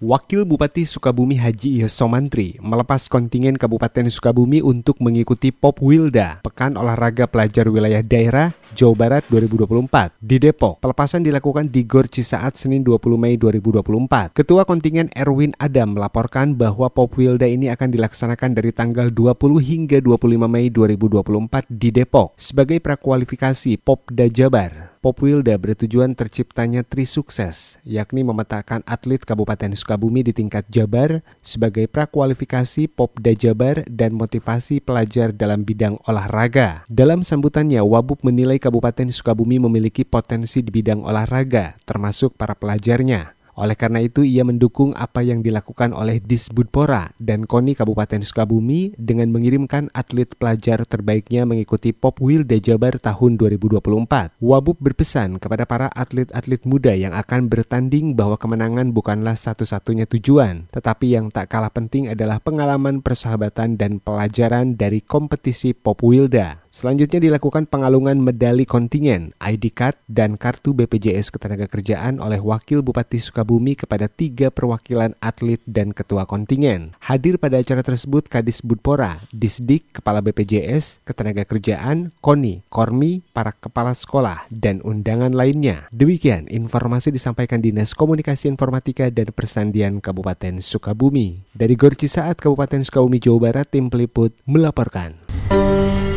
Wakil Bupati Sukabumi Haji Yosomantri melepas kontingen Kabupaten Sukabumi untuk mengikuti Pop Wilda, Pekan Olahraga Pelajar Wilayah Daerah Jawa Barat 2024 di Depok. Pelepasan dilakukan di Gor Cisaat Senin 20 Mei 2024. Ketua kontingen Erwin Adam melaporkan bahwa Pop Wilda ini akan dilaksanakan dari tanggal 20 hingga 25 Mei 2024 di Depok sebagai prakualifikasi Pop Popda Jabar. Pop Wilda bertujuan terciptanya tri sukses, yakni memetakan atlet Kabupaten Sukabumi di tingkat Jabar sebagai prakualifikasi Popda Jabar dan motivasi pelajar dalam bidang olahraga. Dalam sambutannya, Wabup menilai Kabupaten Sukabumi memiliki potensi di bidang olahraga, termasuk para pelajarnya. Oleh karena itu, ia mendukung apa yang dilakukan oleh Disbudpora dan KONI Kabupaten Sukabumi dengan mengirimkan atlet pelajar terbaiknya mengikuti Pop Wilda Jabar tahun 2024. Wabub berpesan kepada para atlet-atlet muda yang akan bertanding bahwa kemenangan bukanlah satu-satunya tujuan, tetapi yang tak kalah penting adalah pengalaman persahabatan dan pelajaran dari kompetisi Pop Wilda. Selanjutnya dilakukan pengalungan medali kontingen, ID card, dan kartu BPJS Ketenagakerjaan oleh Wakil Bupati Sukabumi Sukabumi kepada tiga perwakilan atlet dan ketua kontingen. Hadir pada acara tersebut Kadis Budpora, Disdik, Kepala BPJS, Ketenagakerjaan, KONI, KORMI, para kepala sekolah, dan undangan lainnya. Demikian informasi disampaikan Dinas Komunikasi Informatika dan Persandian Kabupaten Sukabumi. Dari Gorci Saat Kabupaten Sukabumi, Jawa Barat, tim peliput melaporkan.